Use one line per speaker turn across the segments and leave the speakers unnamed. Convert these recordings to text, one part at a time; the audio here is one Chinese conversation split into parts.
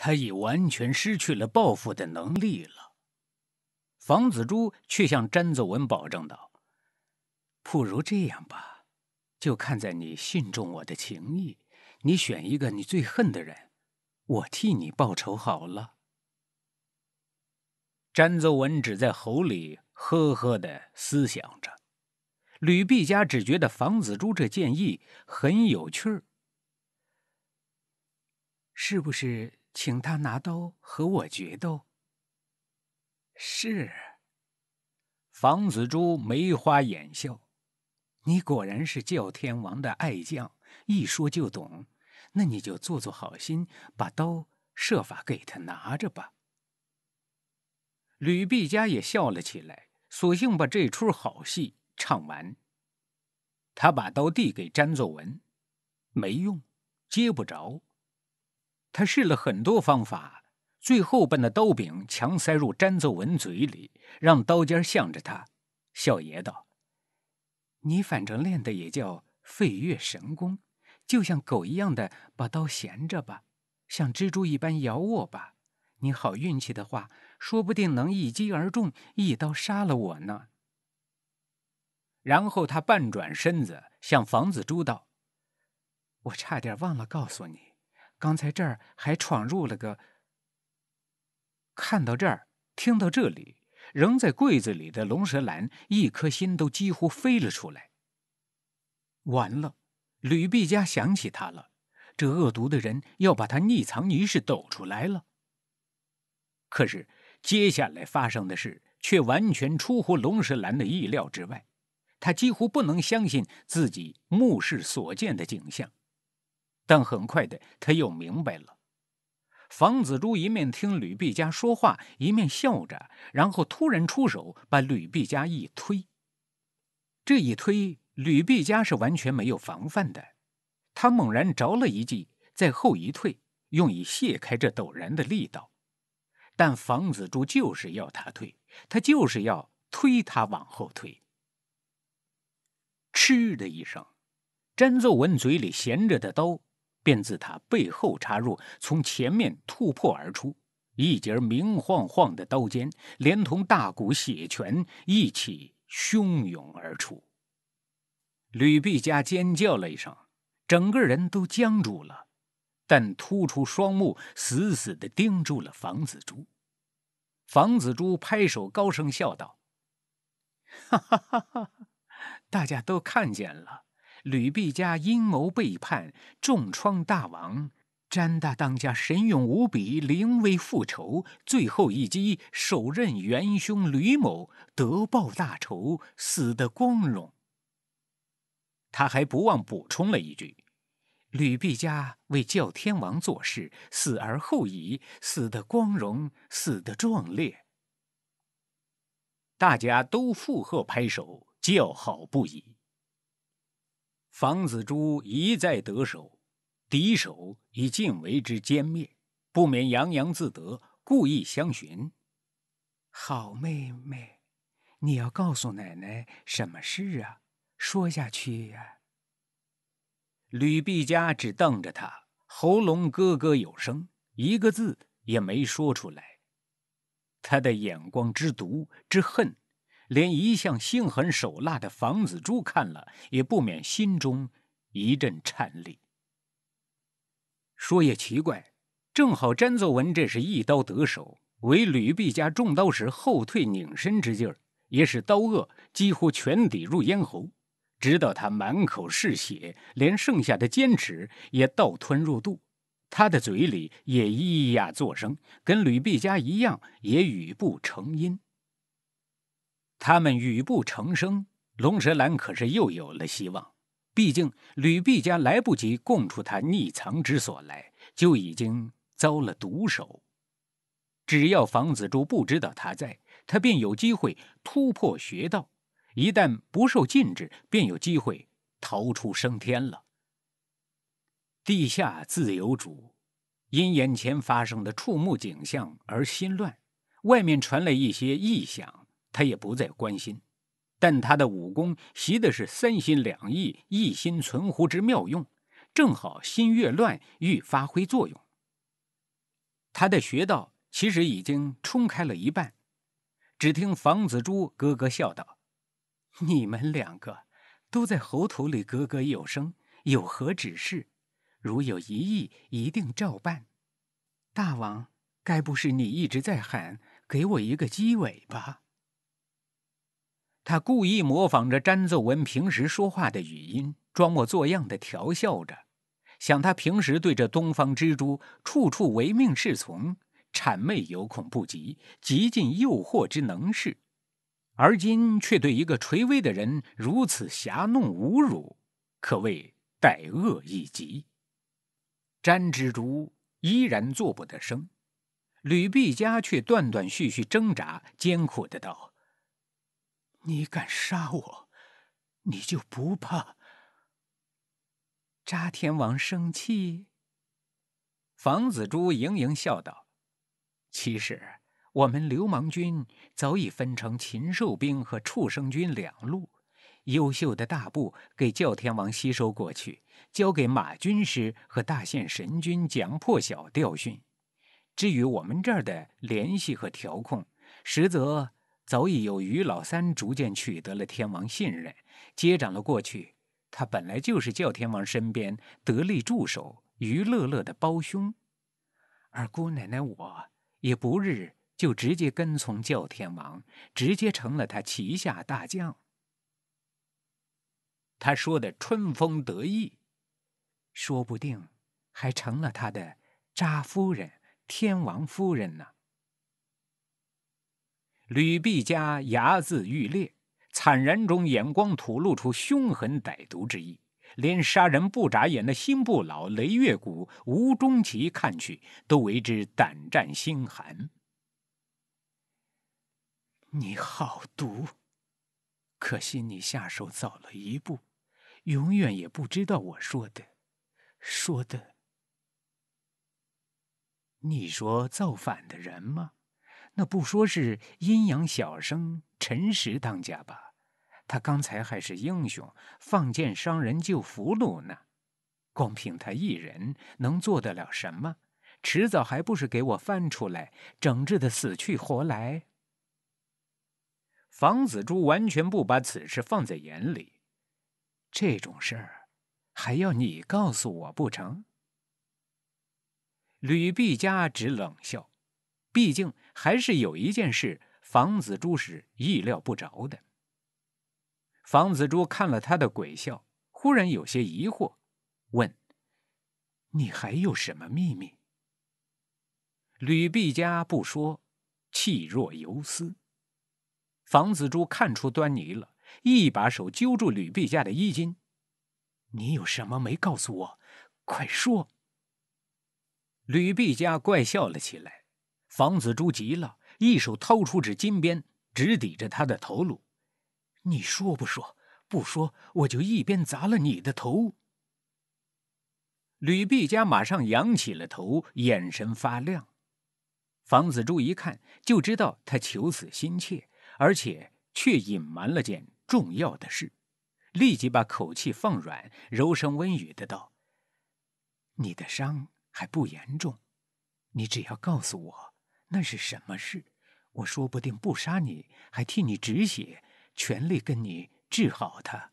他已完全失去了报复的能力了，房子朱却向詹子文保证道：“不如这样吧，就看在你信重我的情谊，你选一个你最恨的人，我替你报仇好了。”詹子文只在喉里呵呵的思想着，吕碧佳只觉得房子朱这建议很有趣儿，是不是？请他拿刀和我决斗。是。房子猪眉花眼笑，你果然是叫天王的爱将，一说就懂。那你就做做好心，把刀设法给他拿着吧。吕碧嘉也笑了起来，索性把这出好戏唱完。他把刀递给詹作文，没用，接不着。他试了很多方法，最后把那刀柄强塞入詹奏文嘴里，让刀尖向着他。笑爷道：“你反正练的也叫废月神功，就像狗一样的把刀衔着吧，像蜘蛛一般咬我吧。你好运气的话，说不定能一击而中，一刀杀了我呢。”然后他半转身子向房子猪道：“我差点忘了告诉你。”刚才这儿还闯入了个。看到这儿，听到这里，扔在柜子里的龙舌兰一颗心都几乎飞了出来。完了，吕碧嘉想起他了，这恶毒的人要把他匿藏于事抖出来了。可是接下来发生的事却完全出乎龙舌兰的意料之外，他几乎不能相信自己目视所见的景象。但很快的，他又明白了。房子珠一面听吕碧佳说话，一面笑着，然后突然出手把吕碧佳一推。这一推，吕碧佳是完全没有防范的，他猛然着了一计，在后一退，用以卸开这陡然的力道。但房子珠就是要他退，他就是要推他往后退。嗤的一声，詹作文嘴里衔着的刀。便自他背后插入，从前面突破而出，一截明晃晃的刀尖，连同大股血泉一起汹涌而出。吕碧佳尖叫了一声，整个人都僵住了，但突出双目，死死地盯住了房子珠。房子珠拍手高声笑道：“哈哈哈哈，大家都看见了。”吕碧家阴谋背叛，重创大王。詹大当家神勇无比，临危复仇，最后一击手刃元凶吕某，得报大仇，死得光荣。他还不忘补充了一句：“吕碧家为教天王做事，死而后已，死得光荣，死得壮烈。”大家都附和拍手，叫好不已。房子珠一再得手，敌手已尽为之歼灭，不免洋洋自得，故意相寻。好妹妹，你要告诉奶奶什么事啊？说下去呀。”吕碧嘉只瞪着他，喉咙咯咯有声，一个字也没说出来。他的眼光之毒，之恨。连一向心狠手辣的房子珠看了，也不免心中一阵颤栗。说也奇怪，正好詹作文这是一刀得手，为吕碧家中刀时后退拧身之劲儿，也使刀锷几乎全抵入咽喉，直到他满口是血，连剩下的坚持也倒吞入肚，他的嘴里也咿呀作声，跟吕碧家一样，也语不成音。他们语不成声，龙舌兰可是又有了希望。毕竟吕碧家来不及供出他匿藏之所来，就已经遭了毒手。只要房子柱不知道他在，他便有机会突破穴道。一旦不受禁制，便有机会逃出升天了。地下自有主，因眼前发生的触目景象而心乱。外面传来一些异响。他也不再关心，但他的武功习的是三心两意、一心存乎之妙用，正好心越乱愈发挥作用。他的穴道其实已经冲开了一半，只听房子珠咯咯笑道：“你们两个都在喉头里咯咯有声，有何指示？如有疑议，一定照办。大王，该不是你一直在喊‘给我一个鸡尾巴’？”他故意模仿着詹奏文平时说话的语音，装模作样的调笑着，想他平时对着东方蜘蛛处处唯命是从，谄媚犹恐不及，极尽诱惑之能事，而今却对一个垂危的人如此狭弄侮辱，可谓歹恶已极。詹蜘蛛依然做不得声，吕碧佳却断断续续挣扎，艰苦的道。你敢杀我，你就不怕扎天王生气？房子珠盈盈笑道：“其实我们流氓军早已分成禽兽兵和畜生军两路，优秀的大部给教天王吸收过去，交给马军师和大宪神君蒋破晓调训。至于我们这儿的联系和调控，实则……”早已有于老三逐渐取得了天王信任，接掌了过去。他本来就是教天王身边得力助手于乐乐的胞兄，而姑奶奶我也不日就直接跟从教天王，直接成了他旗下大将。他说的春风得意，说不定还成了他的扎夫人、天王夫人呢。吕碧家牙眦欲裂，惨然中眼光吐露出凶狠歹毒之意，连杀人不眨眼的新不老、雷月谷、吴中奇看去都为之胆战心寒。你好毒，可惜你下手早了一步，永远也不知道我说的，说的。你说造反的人吗？那不说是阴阳小生陈实当家吧？他刚才还是英雄，放箭伤人救俘虏呢。光凭他一人能做得了什么？迟早还不是给我翻出来，整治的死去活来。房子珠完全不把此事放在眼里，这种事儿还要你告诉我不成？吕碧嘉只冷笑。毕竟还是有一件事，房子珠是意料不着的。房子珠看了他的鬼笑，忽然有些疑惑，问：“你还有什么秘密？”吕碧家不说，气若游丝。房子珠看出端倪了，一把手揪住吕碧家的衣襟：“你有什么没告诉我？快说！”吕碧家怪笑了起来。房子珠急了，一手掏出纸金鞭，直抵着他的头颅。“你说不说？不说，我就一鞭砸了你的头。”吕碧嘉马上扬起了头，眼神发亮。房子珠一看就知道他求死心切，而且却隐瞒了件重要的事，立即把口气放软，柔声温语的道：“你的伤还不严重，你只要告诉我。”那是什么事？我说不定不杀你，还替你止血，全力跟你治好他。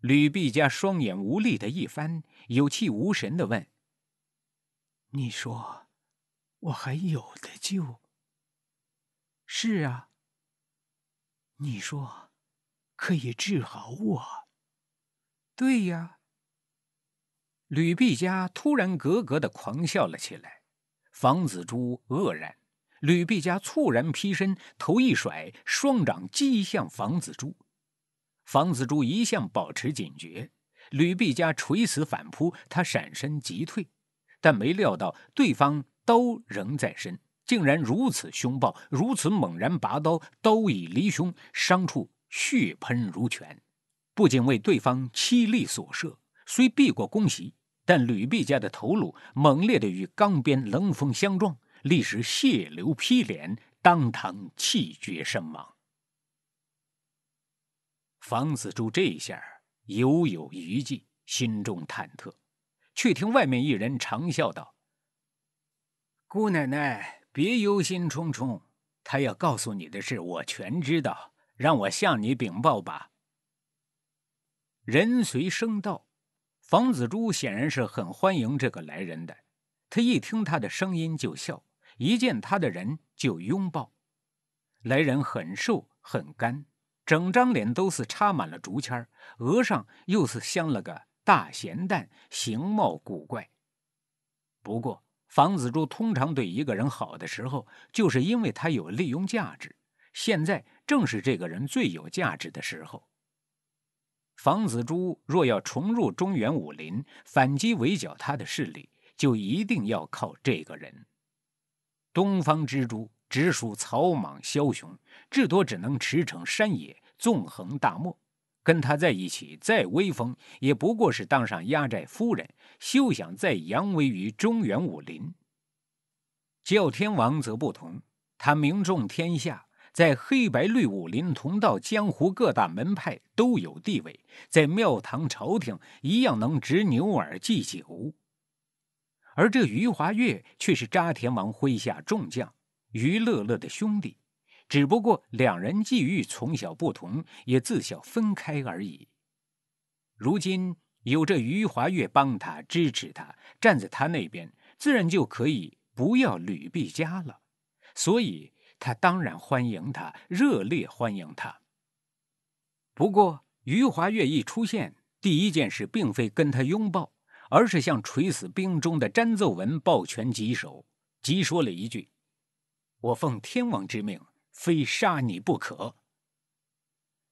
吕碧嘉双眼无力的一翻，有气无神的问：“你说，我还有的救？”“是啊。”“你说，可以治好我？”“对呀。”吕碧嘉突然咯咯的狂笑了起来。房子珠愕然，吕碧嘉猝然劈身，头一甩，双掌击向房子珠。房子珠一向保持警觉，吕碧嘉垂死反扑，他闪身急退，但没料到对方刀仍在身，竟然如此凶暴，如此猛然拔刀，刀已离胸，伤处血喷如泉。不仅为对方凄厉所射，虽避过攻袭。但吕碧家的头颅猛烈的与钢鞭棱锋相撞，立时血流披脸，当堂气绝身亡。房子住这一下犹有余悸，心中忐忑，却听外面一人长笑道：“姑奶奶，别忧心忡忡，他要告诉你的事，我全知道，让我向你禀报吧。”人随声到。房子猪显然是很欢迎这个来人的，他一听他的声音就笑，一见他的人就拥抱。来人很瘦很干，整张脸都是插满了竹签额上又是镶了个大咸蛋，形貌古怪。不过房子猪通常对一个人好的时候，就是因为他有利用价值。现在正是这个人最有价值的时候。房子猪若要重入中原武林，反击围剿他的势力，就一定要靠这个人。东方之珠，直属草莽枭雄，至多只能驰骋山野，纵横大漠。跟他在一起，再威风，也不过是当上压寨夫人，休想再扬威于中原武林。叫天王则不同，他名重天下。在黑白绿武林同道，江湖各大门派都有地位，在庙堂朝廷一样能执牛耳祭酒。而这余华月却是扎田王麾下众将余乐乐的兄弟，只不过两人际遇从小不同，也自小分开而已。如今有这余华月帮他支持他，站在他那边，自然就可以不要吕碧家了。所以。他当然欢迎他，热烈欢迎他。不过余华月一出现，第一件事并非跟他拥抱，而是向垂死冰中的詹奏文抱拳击手，急说了一句：“我奉天王之命，非杀你不可。”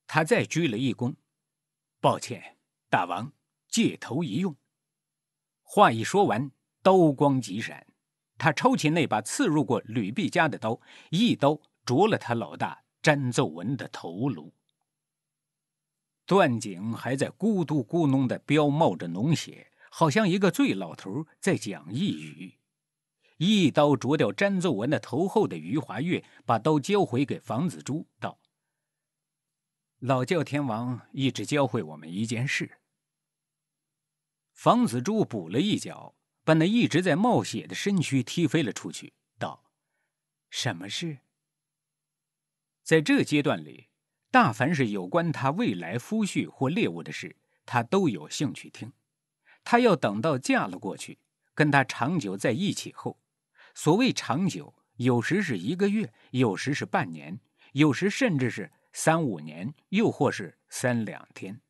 他再鞠了一躬，抱歉，大王，借头一用。话一说完，刀光即闪。他抄起那把刺入过吕碧家的刀，一刀啄了他老大詹奏文的头颅。段景还在咕嘟咕哝的飙，冒着脓血，好像一个醉老头在讲一语。一刀啄掉詹奏文的头后的余华月，把刀交回给房子珠，道：“老教天王一直教会我们一件事。”房子珠补了一脚。把那一直在冒血的身躯踢飞了出去，道：“什么事？”在这阶段里，大凡是有关他未来夫婿或猎物的事，他都有兴趣听。他要等到嫁了过去，跟他长久在一起后，所谓长久，有时是一个月，有时是半年，有时甚至是三五年，又或是三两天。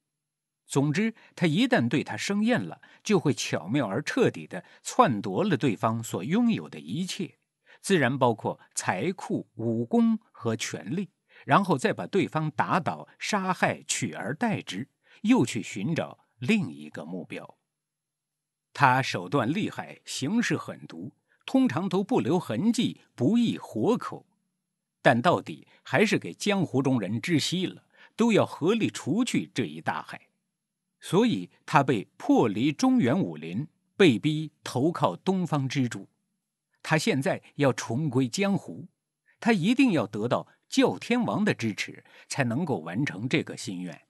总之，他一旦对他生厌了，就会巧妙而彻底地篡夺了对方所拥有的一切，自然包括财库、武功和权力，然后再把对方打倒、杀害，取而代之，又去寻找另一个目标。他手段厉害，行事狠毒，通常都不留痕迹，不易活口，但到底还是给江湖中人窒息了，都要合力除去这一大害。所以，他被破离中原武林，被逼投靠东方之主。他现在要重归江湖，他一定要得到教天王的支持，才能够完成这个心愿。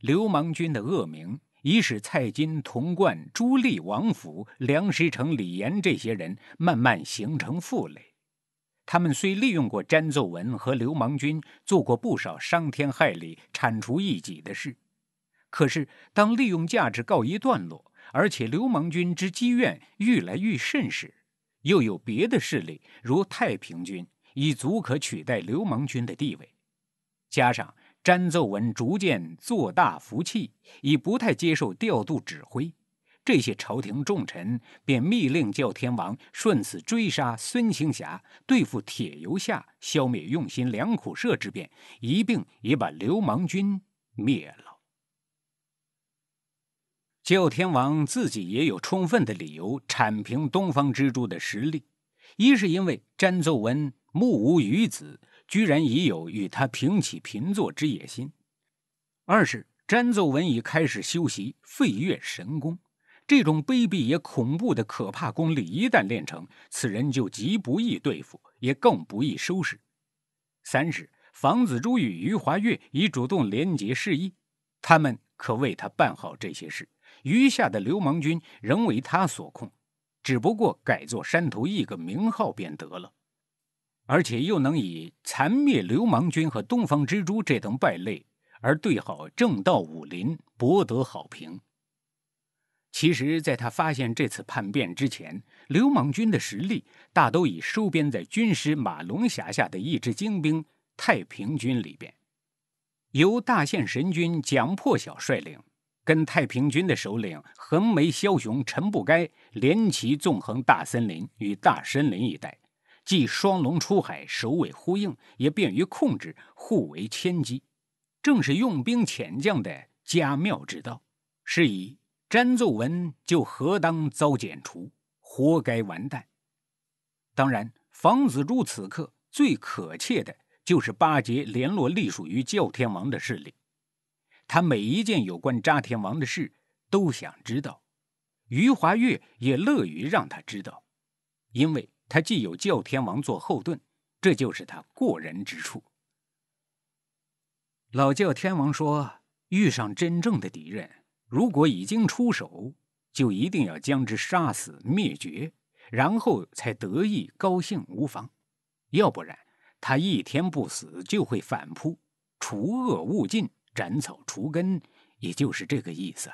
流氓军的恶名已使蔡京、童贯、朱棣、王府、梁实成、李岩这些人慢慢形成负累。他们虽利用过詹奏文和流氓军，做过不少伤天害理、铲除异己的事。可是，当利用价值告一段落，而且流氓军之积怨愈来愈甚时，又有别的势力，如太平军，已足可取代流氓军的地位。加上詹奏文逐渐做大福气，已不太接受调度指挥，这些朝廷重臣便密令叫天王顺此追杀孙兴霞，对付铁游下，消灭用心良苦社之变，一并也把流氓军灭了。九天王自己也有充分的理由铲平东方之珠的实力：一是因为詹奏文目无余子，居然已有与他平起平坐之野心；二是詹奏文已开始修习废月神功，这种卑鄙也恐怖的可怕功力一旦练成，此人就极不易对付，也更不易收拾；三是房子珠与余华月已主动联结示意，他们可为他办好这些事。余下的流氓军仍为他所控，只不过改做山头一个名号便得了，而且又能以残灭流氓军和东方蜘蛛这等败类而对好正道武林，博得好评。其实，在他发现这次叛变之前，流氓军的实力大都已收编在军师马龙辖下的一支精兵太平军里边，由大宪神君蒋破晓率领。跟太平军的首领横眉枭雄陈不该联骑纵横大森林与大森林一带，既双龙出海首尾呼应，也便于控制，互为牵机，正是用兵遣将的佳妙之道。是以詹奏文就何当遭剪除，活该完蛋。当然，房子珠此刻最可切的就是巴结联络隶属于教天王的势力。他每一件有关扎天王的事都想知道，余华月也乐于让他知道，因为他既有教天王做后盾，这就是他过人之处。老教天王说：“遇上真正的敌人，如果已经出手，就一定要将之杀死灭绝，然后才得意高兴无妨；要不然，他一天不死就会反扑，除恶务尽。”斩草除根，也就是这个意思。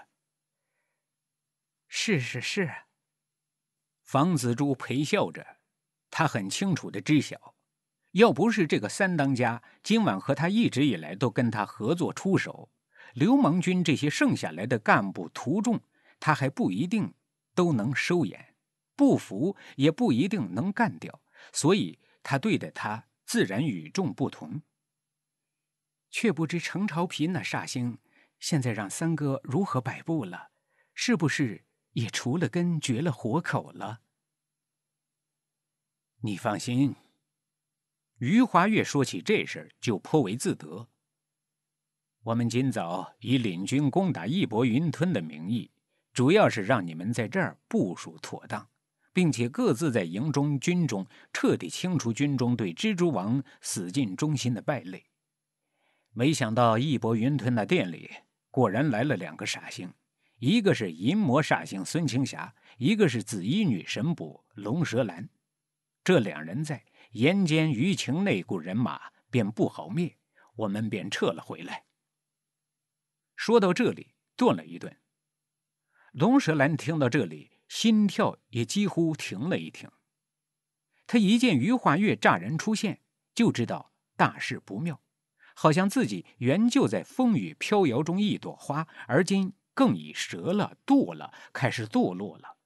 是是是。房子珠陪笑着，他很清楚的知晓，要不是这个三当家今晚和他一直以来都跟他合作出手，刘芒军这些剩下来的干部土种，他还不一定都能收眼，不服也不一定能干掉，所以他对待他自然与众不同。却不知程朝平那煞星，现在让三哥如何摆布了？是不是也除了根绝了活口了？你放心，余华月说起这事就颇为自得。我们今早以领军攻打义薄云吞的名义，主要是让你们在这儿部署妥当，并且各自在营中、军中彻底清除军中对蜘蛛王死尽忠心的败类。没想到，义薄云吞那店里果然来了两个煞星，一个是淫魔煞星孙青霞，一个是紫衣女神捕龙蛇兰。这两人在岩间余情内部人马便不好灭，我们便撤了回来。说到这里，顿了一顿。龙蛇兰听到这里，心跳也几乎停了一停。他一见余化月乍然出现，就知道大事不妙。好像自己原就在风雨飘摇中一朵花，而今更已折了、堕了，开始堕落了。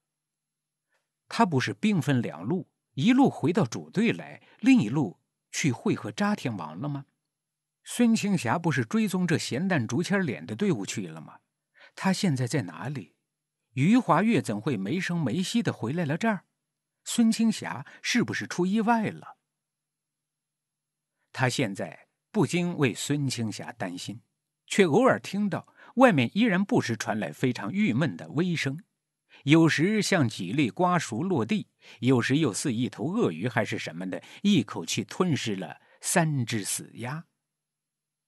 他不是兵分两路，一路回到主队来，另一路去会合扎天王了吗？孙青霞不是追踪这咸蛋竹签脸的队伍去了吗？他现在在哪里？余华月怎会没声没息的回来了这儿？孙青霞是不是出意外了？他现在。不禁为孙青霞担心，却偶尔听到外面依然不时传来非常郁闷的微声，有时像几粒瓜熟落地，有时又似一头鳄鱼还是什么的，一口气吞噬了三只死鸭。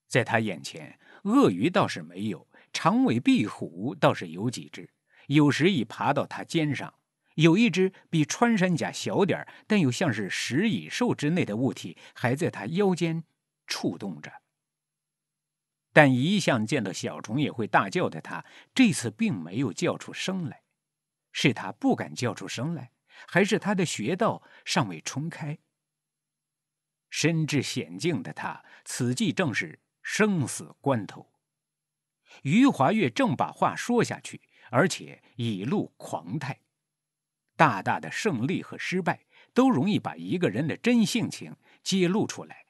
在他眼前，鳄鱼倒是没有，长尾壁虎倒是有几只，有时已爬到他肩上，有一只比穿山甲小点但又像是食蚁兽之类的物体，还在他腰间。触动着，但一向见到小虫也会大叫的他，这次并没有叫出声来。是他不敢叫出声来，还是他的穴道尚未冲开？身至险境的他，此际正是生死关头。余华月正把话说下去，而且已露狂态。大大的胜利和失败，都容易把一个人的真性情揭露出来。